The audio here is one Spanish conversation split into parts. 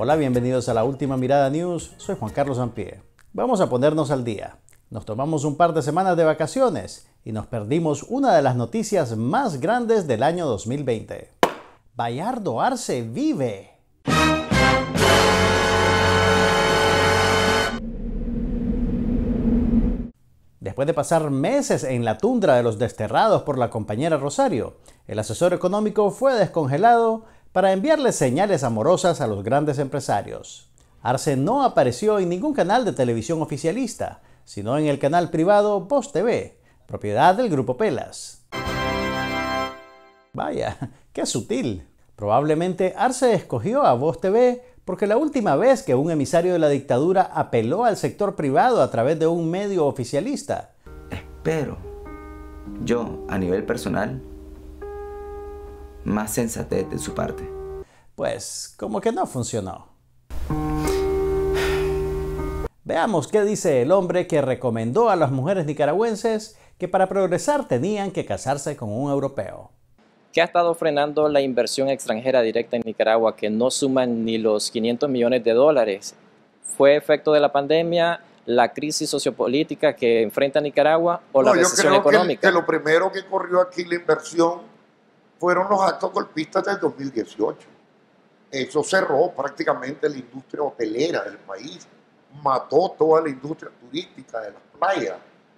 Hola, bienvenidos a la última mirada news. Soy Juan Carlos Ampie. Vamos a ponernos al día. Nos tomamos un par de semanas de vacaciones y nos perdimos una de las noticias más grandes del año 2020. Bayardo Arce vive. Después de pasar meses en la tundra de los desterrados por la compañera Rosario, el asesor económico fue descongelado para enviarles señales amorosas a los grandes empresarios. Arce no apareció en ningún canal de televisión oficialista, sino en el canal privado Voz TV, propiedad del grupo Pelas. Vaya, qué sutil. Probablemente Arce escogió a Voz TV porque la última vez que un emisario de la dictadura apeló al sector privado a través de un medio oficialista. Espero, yo a nivel personal, más sensatez de su parte. Pues como que no funcionó. Veamos qué dice el hombre que recomendó a las mujeres nicaragüenses que para progresar tenían que casarse con un europeo. ¿Qué ha estado frenando la inversión extranjera directa en Nicaragua que no suman ni los 500 millones de dólares? ¿Fue efecto de la pandemia, la crisis sociopolítica que enfrenta Nicaragua o la recesión yo creo económica? lo primero que corrió aquí la inversión fueron los actos golpistas del 2018. Eso cerró prácticamente la industria hotelera del país, mató toda la industria turística de las playas,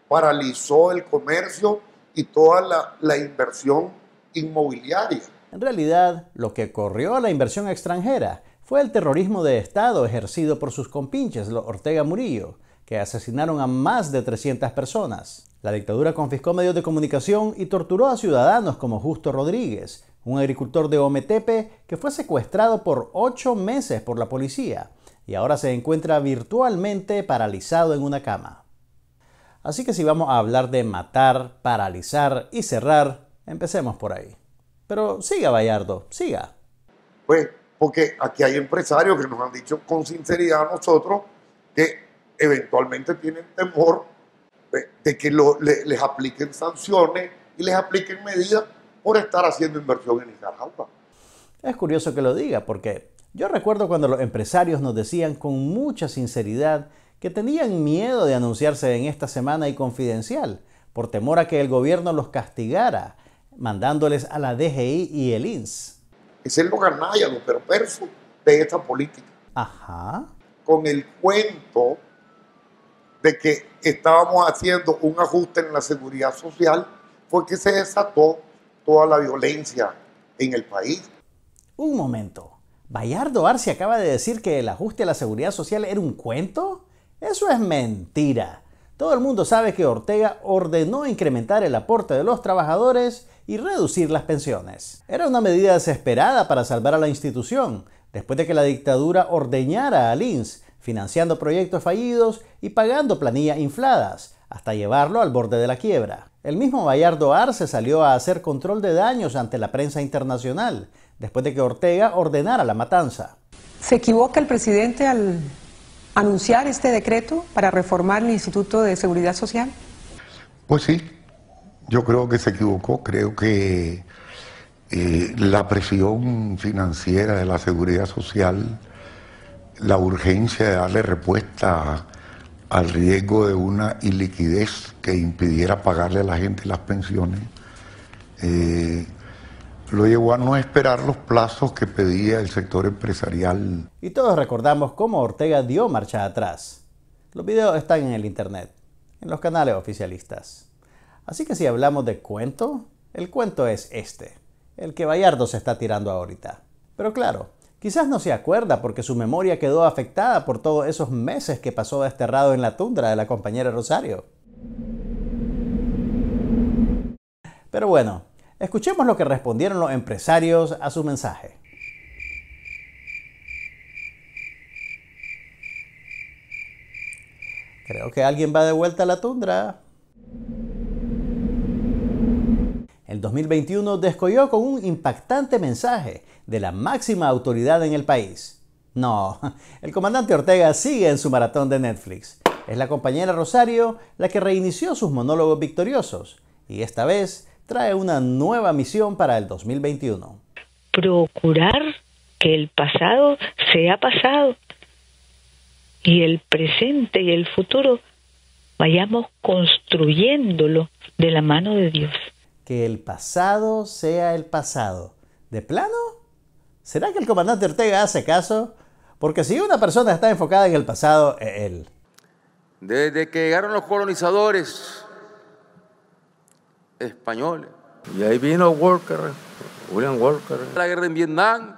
paralizó el comercio y toda la, la inversión inmobiliaria. En realidad, lo que corrió a la inversión extranjera fue el terrorismo de Estado ejercido por sus compinches, los Ortega Murillo, que asesinaron a más de 300 personas. La dictadura confiscó medios de comunicación y torturó a ciudadanos como Justo Rodríguez, un agricultor de Ometepe que fue secuestrado por ocho meses por la policía y ahora se encuentra virtualmente paralizado en una cama. Así que si vamos a hablar de matar, paralizar y cerrar, empecemos por ahí. Pero siga, Bayardo, siga. Pues porque aquí hay empresarios que nos han dicho con sinceridad a nosotros que eventualmente tienen temor de que les apliquen sanciones y les apliquen medidas por estar haciendo inversión en Nicaragua. Es curioso que lo diga, porque yo recuerdo cuando los empresarios nos decían con mucha sinceridad que tenían miedo de anunciarse en esta semana y confidencial, por temor a que el gobierno los castigara, mandándoles a la DGI y el INS. Es el lo ganaya, lo perverso de esta política. Ajá. Con el cuento de que estábamos haciendo un ajuste en la seguridad social, porque se desató toda la violencia en el país. Un momento. ¿Bayardo Arce acaba de decir que el ajuste a la seguridad social era un cuento? Eso es mentira. Todo el mundo sabe que Ortega ordenó incrementar el aporte de los trabajadores y reducir las pensiones. Era una medida desesperada para salvar a la institución, después de que la dictadura ordeñara a Lins financiando proyectos fallidos y pagando planillas infladas, hasta llevarlo al borde de la quiebra. El mismo Bayardo Arce salió a hacer control de daños ante la prensa internacional, después de que Ortega ordenara la matanza. ¿Se equivoca el presidente al anunciar este decreto para reformar el Instituto de Seguridad Social? Pues sí, yo creo que se equivocó, creo que eh, la presión financiera de la seguridad social la urgencia de darle respuesta al riesgo de una iliquidez que impidiera pagarle a la gente las pensiones, eh, lo llevó a no esperar los plazos que pedía el sector empresarial. Y todos recordamos cómo Ortega dio marcha atrás. Los videos están en el Internet, en los canales oficialistas. Así que si hablamos de cuento, el cuento es este, el que Bayardo se está tirando ahorita. Pero claro, Quizás no se acuerda porque su memoria quedó afectada por todos esos meses que pasó desterrado en la tundra de la compañera Rosario. Pero bueno, escuchemos lo que respondieron los empresarios a su mensaje. Creo que alguien va de vuelta a la tundra. El 2021 descolló con un impactante mensaje de la máxima autoridad en el país. No, el comandante Ortega sigue en su maratón de Netflix. Es la compañera Rosario la que reinició sus monólogos victoriosos y esta vez trae una nueva misión para el 2021. Procurar que el pasado sea pasado y el presente y el futuro vayamos construyéndolo de la mano de Dios que el pasado sea el pasado. ¿De plano? ¿Será que el comandante Ortega hace caso? Porque si una persona está enfocada en el pasado, es él. Desde que llegaron los colonizadores españoles. Y ahí vino Walker, William Walker. La guerra en Vietnam.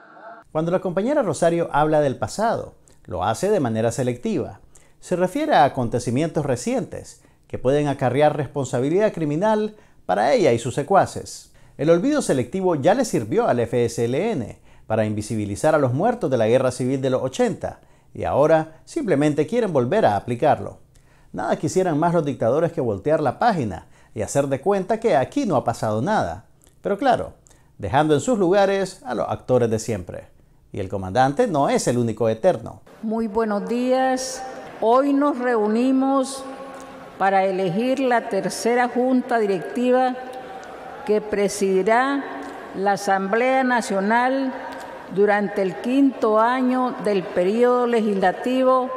Cuando la compañera Rosario habla del pasado, lo hace de manera selectiva. Se refiere a acontecimientos recientes que pueden acarrear responsabilidad criminal para ella y sus secuaces. El olvido selectivo ya le sirvió al FSLN para invisibilizar a los muertos de la guerra civil de los 80 y ahora simplemente quieren volver a aplicarlo. Nada quisieran más los dictadores que voltear la página y hacer de cuenta que aquí no ha pasado nada. Pero claro, dejando en sus lugares a los actores de siempre. Y el comandante no es el único eterno. Muy buenos días. Hoy nos reunimos para elegir la tercera junta directiva que presidirá la Asamblea Nacional durante el quinto año del periodo legislativo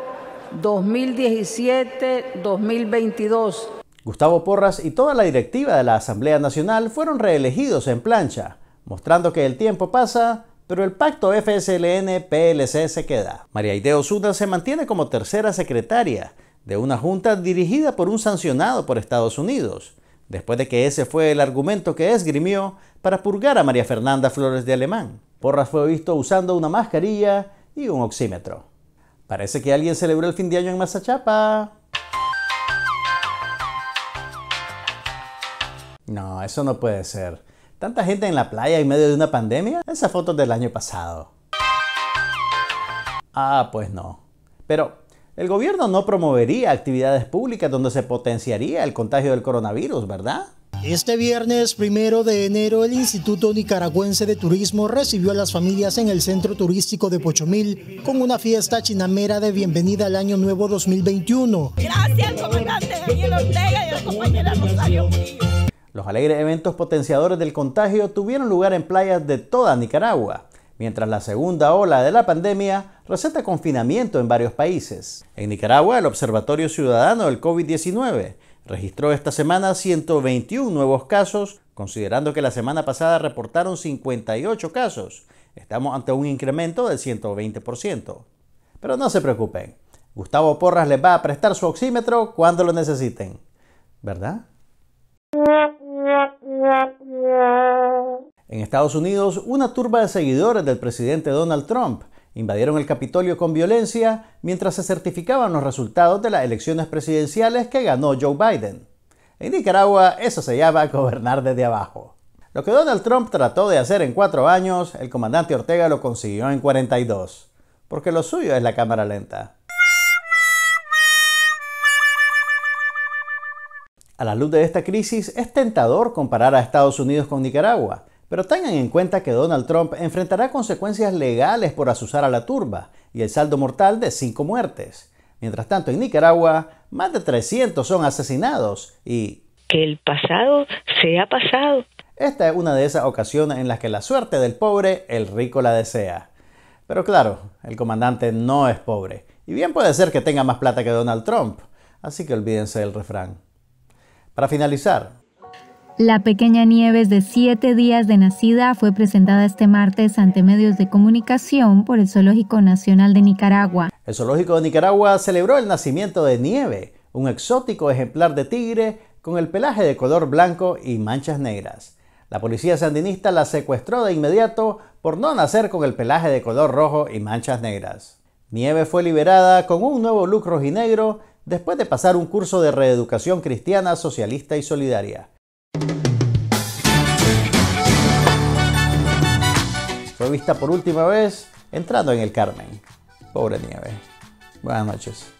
2017-2022. Gustavo Porras y toda la directiva de la Asamblea Nacional fueron reelegidos en plancha, mostrando que el tiempo pasa, pero el pacto FSLN-PLC se queda. María Ideo Osuna se mantiene como tercera secretaria de una junta dirigida por un sancionado por Estados Unidos, después de que ese fue el argumento que esgrimió para purgar a María Fernanda Flores de Alemán. Porras fue visto usando una mascarilla y un oxímetro. Parece que alguien celebró el fin de año en Mazachapa. No, eso no puede ser. ¿Tanta gente en la playa en medio de una pandemia? esa fotos del año pasado. Ah, pues no. Pero el gobierno no promovería actividades públicas donde se potenciaría el contagio del coronavirus, ¿verdad? Este viernes primero de enero, el Instituto Nicaragüense de Turismo recibió a las familias en el centro turístico de Pochomil con una fiesta chinamera de bienvenida al año nuevo 2021. Gracias comandante Daniel Ortega y al compañero Rosario Los alegres eventos potenciadores del contagio tuvieron lugar en playas de toda Nicaragua mientras la segunda ola de la pandemia receta confinamiento en varios países. En Nicaragua, el Observatorio Ciudadano del COVID-19 registró esta semana 121 nuevos casos, considerando que la semana pasada reportaron 58 casos. Estamos ante un incremento del 120%. Pero no se preocupen, Gustavo Porras les va a prestar su oxímetro cuando lo necesiten. ¿Verdad? En Estados Unidos, una turba de seguidores del presidente Donald Trump invadieron el Capitolio con violencia mientras se certificaban los resultados de las elecciones presidenciales que ganó Joe Biden. En Nicaragua eso se llama gobernar desde abajo. Lo que Donald Trump trató de hacer en cuatro años, el comandante Ortega lo consiguió en 42, porque lo suyo es la cámara lenta. A la luz de esta crisis, es tentador comparar a Estados Unidos con Nicaragua, pero tengan en cuenta que Donald Trump enfrentará consecuencias legales por azuzar a la turba y el saldo mortal de cinco muertes. Mientras tanto, en Nicaragua, más de 300 son asesinados y... Que el pasado sea pasado. Esta es una de esas ocasiones en las que la suerte del pobre, el rico la desea. Pero claro, el comandante no es pobre. Y bien puede ser que tenga más plata que Donald Trump. Así que olvídense del refrán. Para finalizar, la pequeña Nieves de siete días de nacida fue presentada este martes ante medios de comunicación por el Zoológico Nacional de Nicaragua. El Zoológico de Nicaragua celebró el nacimiento de Nieve, un exótico ejemplar de tigre con el pelaje de color blanco y manchas negras. La policía sandinista la secuestró de inmediato por no nacer con el pelaje de color rojo y manchas negras. Nieve fue liberada con un nuevo look rojinegro después de pasar un curso de reeducación cristiana, socialista y solidaria. vista por última vez entrando en el Carmen. Pobre nieve. Buenas noches.